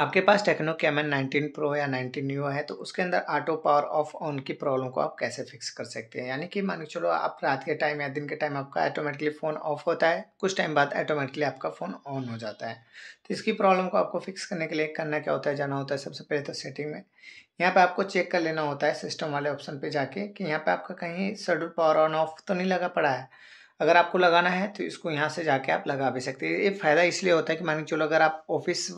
आपके पास techno caiman 19 pro या 19 new है तो उसके अंदर ऑटो पावर ऑफ ऑन की प्रॉब्लम को आप कैसे फिक्स कर सकते हैं यानी कि मान के चलो आप रात के टाइम या दिन के टाइम आपका ऑटोमेटिकली फ़ोन ऑफ होता है कुछ टाइम बाद ऑटोमेटिकली आपका फ़ोन ऑन हो जाता है तो इसकी प्रॉब्लम को आपको फिक्स करने के लिए करना क्या होता है जाना होता है सबसे पहले तो सेटिंग में यहाँ पर आपको चेक कर लेना होता है सिस्टम वाले ऑप्शन पर जाके कि यहाँ पर आपका कहीं शेड्यूल पावर ऑन ऑफ तो नहीं लगा पड़ा है अगर आपको लगाना है तो इसको यहाँ से जाके आप लगा भी सकते हैं ये फ़ायदा इसलिए होता है कि मान के चलो अगर आप ऑफिस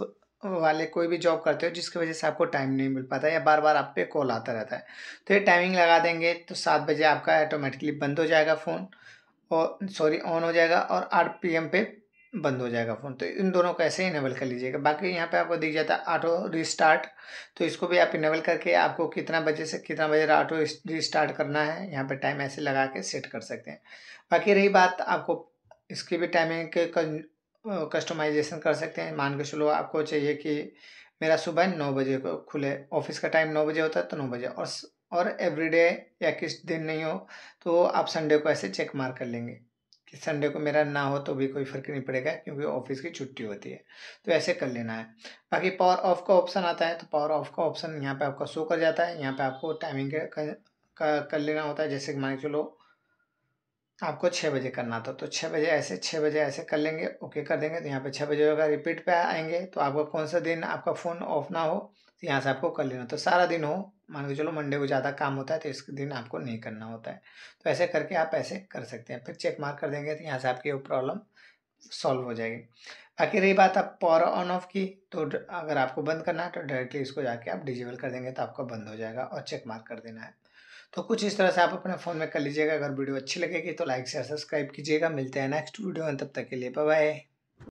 वाले कोई भी जॉब करते हो जिसकी वजह से आपको टाइम नहीं मिल पाता या बार बार आप पे कॉल आता रहता है तो ये टाइमिंग लगा देंगे तो सात बजे आपका ऑटोमेटिकली बंद हो जाएगा फ़ोन और सॉरी ऑन हो जाएगा और आठ पी एम पे बंद हो जाएगा फ़ोन तो इन दोनों को ऐसे ही इनेबल कर लीजिएगा बाकी यहाँ पे आपको दिख जाता है ऑटो रिस्टार्ट तो इसको भी आप इनेबल करके आपको कितना बजे से कितना बजे ऑटो रिस्टार्ट करना है यहाँ पे टाइम ऐसे लगा के सेट कर सकते हैं बाकी रही बात आपको इसकी भी टाइमिंग के कस्टमाइजेशन कर सकते हैं मान के चलो आपको चाहिए कि मेरा सुबह नौ बजे को खुले ऑफिस का टाइम नौ बजे होता है तो नौ बजे और और एवरीडे या किस दिन नहीं हो तो आप संडे को ऐसे चेक मार कर लेंगे कि संडे को मेरा ना हो तो भी कोई फ़र्क नहीं पड़ेगा क्योंकि ऑफिस की छुट्टी होती है तो ऐसे कर लेना है बाकी पावर ऑफ का ऑप्शन आता है तो पावर ऑफ का ऑप्शन यहाँ पे आपका शो कर जाता है यहाँ पे आपको टाइमिंग का कर लेना होता है जैसे कि मान के चलो आपको छः बजे करना था तो छः बजे ऐसे छः बजे ऐसे कर लेंगे ओके कर देंगे तो यहाँ पे छः बजे होगा रिपीट पे आएंगे तो आपका कौन सा दिन आपका फ़ोन ऑफ ना हो तो यहाँ से आपको कर लेना तो सारा दिन हो मान के चलो मंडे को ज़्यादा काम होता है तो इस दिन आपको नहीं करना होता है तो ऐसे करके आप ऐसे कर सकते हैं फिर चेक मार्क कर देंगे तो यहाँ से आपकी वो प्रॉब्लम सॉल्व हो जाएगी बाकी रही बात आप पावर ऑन ऑफ की तो अगर आपको बंद करना है तो डायरेक्टली इसको जाके आप डिजेबल कर देंगे तो आपका बंद हो जाएगा और चेक मार्क कर देना है तो कुछ इस तरह से आप अपने फ़ोन में कर लीजिएगा अगर वीडियो अच्छी लगेगी तो लाइक शेयर सब्सक्राइब कीजिएगा मिलते हैं नेक्स्ट वीडियो में तब तक के लिए बाय